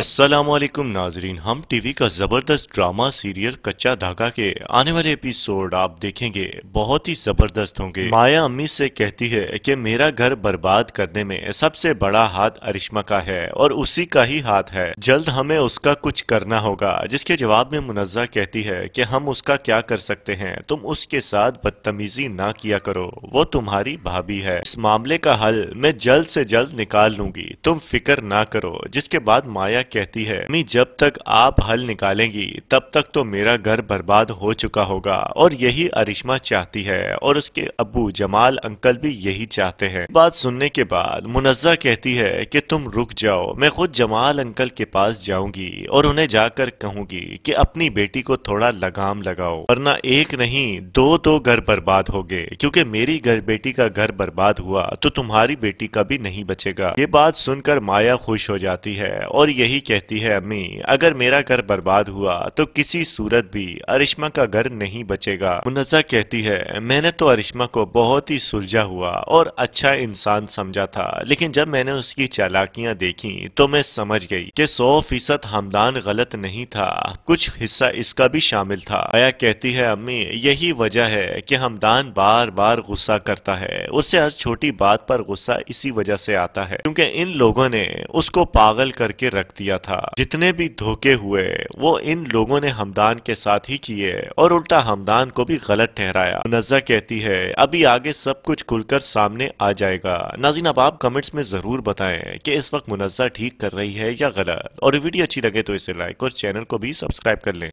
असलम नाजरीन हम T V का ज़बरदस्त ड्रामा सीरियल कच्चा धागा के आने वाले एपिसोड आप देखेंगे बहुत ही ज़बरदस्त होंगे माया अम्मी से कहती है कि मेरा घर बर्बाद करने में सबसे बड़ा हाथ अरिश्मा का है और उसी का ही हाथ है जल्द हमें उसका कुछ करना होगा जिसके जवाब में मुनजा कहती है की हम उसका क्या कर सकते हैं तुम उसके साथ बदतमीजी न किया करो वो तुम्हारी भाभी है इस मामले का हल मैं जल्द ऐसी जल्द निकाल लूंगी तुम फिक्र न करो जिसके बाद माया कहती है मम्मी जब तक आप हल निकालेंगी तब तक तो मेरा घर बर्बाद हो चुका होगा और यही अरिश्मा चाहती है और उसके अबू जमाल अंकल भी यही चाहते हैं बात सुनने के बाद मुनजा कहती है कि तुम रुक जाओ मैं खुद जमाल अंकल के पास जाऊंगी और उन्हें जाकर कहूंगी कि अपनी बेटी को थोड़ा लगाम लगाओ वरना एक नहीं दो दो तो घर बर्बाद हो गए क्योंकि मेरी घर बेटी का घर बर्बाद हुआ तो तुम्हारी बेटी का भी नहीं बचेगा ये बात सुनकर माया खुश हो जाती है और यही यही कहती है अम्मी अगर मेरा घर बर्बाद हुआ तो किसी सूरत भी अरिश्मा का घर नहीं बचेगा मुनजा कहती है मैंने तो अरिश्मा को बहुत ही सुलझा हुआ और अच्छा इंसान समझा था लेकिन जब मैंने उसकी चालाकियां देखी तो मैं समझ गई कि सौ फीसद हमदान गलत नहीं था कुछ हिस्सा इसका भी शामिल था आया कहती है अम्मी यही वजह है कि हमदान बार बार गुस्सा करता है उससे हर छोटी बात पर गुस्सा इसी वजह से आता है क्योंकि इन लोगों ने उसको पागल करके रख दिया दिया था जितने भी धोखे हुए वो इन लोगों ने हमदान के साथ ही किए और उल्टा हमदान को भी गलत ठहराया नजर कहती है अभी आगे सब कुछ खुलकर सामने आ जाएगा नाजीन अब आप कमेंट्स में जरूर बताएं कि इस वक्त मुनजा ठीक कर रही है या गलत और वीडियो अच्छी लगे तो इसे लाइक और चैनल को भी सब्सक्राइब कर लें